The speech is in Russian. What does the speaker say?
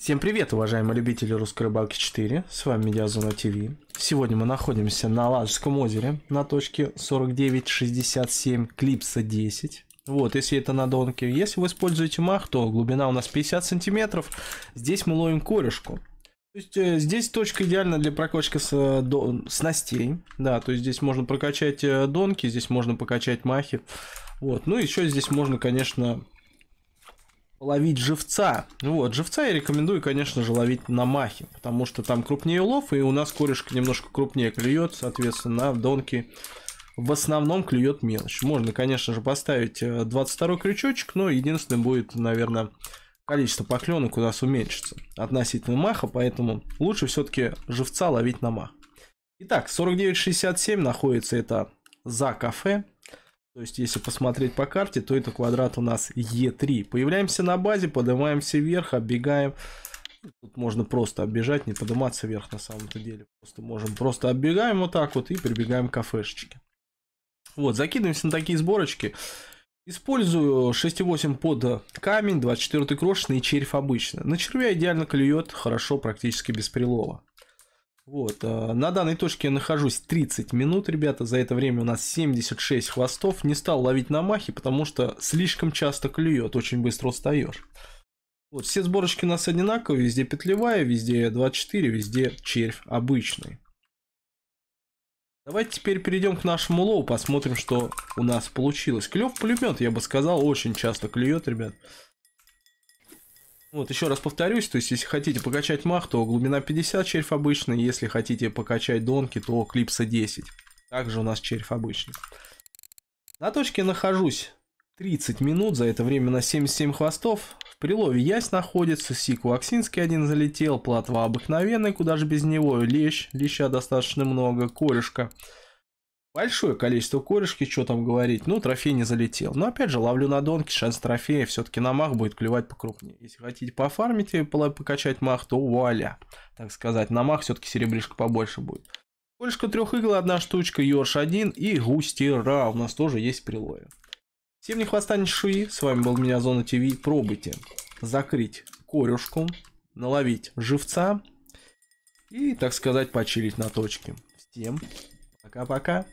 Всем привет, уважаемые любители русской рыбалки 4, с вами Медиазона ТВ. Сегодня мы находимся на Ладожском озере, на точке 4967 клипса 10. Вот, если это на донке. Если вы используете мах, то глубина у нас 50 сантиметров. Здесь мы ловим корешку. То есть э, здесь точка идеальна для прокачки с, э, до, снастей. Да, то есть здесь можно прокачать э, донки, здесь можно покачать махи. Вот, ну еще здесь можно, конечно, ловить живца. Ну вот, живца я рекомендую, конечно же, ловить на махе, потому что там крупнее улов, и у нас корешка немножко крупнее клюет, соответственно, в донке в основном клюет мелочь. Можно, конечно же, поставить 22 э, крючочек, но единственное будет, наверное, количество поклёнок у нас уменьшится относительно маха, поэтому лучше все-таки живца ловить на мах. Итак, 49.67 находится это за кафе. То есть, если посмотреть по карте, то это квадрат у нас Е3. Появляемся на базе, поднимаемся вверх, оббегаем. Тут можно просто оббежать, не подниматься вверх на самом-то деле. Просто можем просто оббегаем вот так вот и прибегаем к кафешечке. Вот, закидываемся на такие сборочки. Использую 6,8 под камень, 24 крошечный и червь обычно. На червя идеально клюет, хорошо, практически без прилова. Вот, э, на данной точке я нахожусь 30 минут, ребята, за это время у нас 76 хвостов, не стал ловить на махе, потому что слишком часто клюет, очень быстро устаешь. Вот, все сборочки у нас одинаковые, везде петлевая, везде 24, везде червь обычный. Давайте теперь перейдем к нашему лоу, посмотрим, что у нас получилось. Клев пулемет, я бы сказал, очень часто клюет, ребят. Вот, еще раз повторюсь, то есть, если хотите покачать мах, то глубина 50 червь обычный, если хотите покачать донки, то клипса 10. Также у нас червь обычный. На точке нахожусь 30 минут, за это время на 77 хвостов. В прилове ясь находится, сику аксинский один залетел, платва обыкновенный, куда же без него, лещ, леща достаточно много, корешка. Большое количество корешки, что там говорить. Ну, трофей не залетел. Но опять же, ловлю на донке, шанс трофея. Все-таки на мах будет клевать покрупнее. Если хотите пофармить и покачать мах, то вуаля. Так сказать, на мах все-таки серебришка побольше будет. Кольшка трех игл, одна штучка, Йорш один и густера. У нас тоже есть прилое. Всем не хватает шуи. С вами был меня Зона ТВ. Пробуйте закрыть корюшку, наловить живца и, так сказать, почилить на точке. Всем пока. Пока-пока.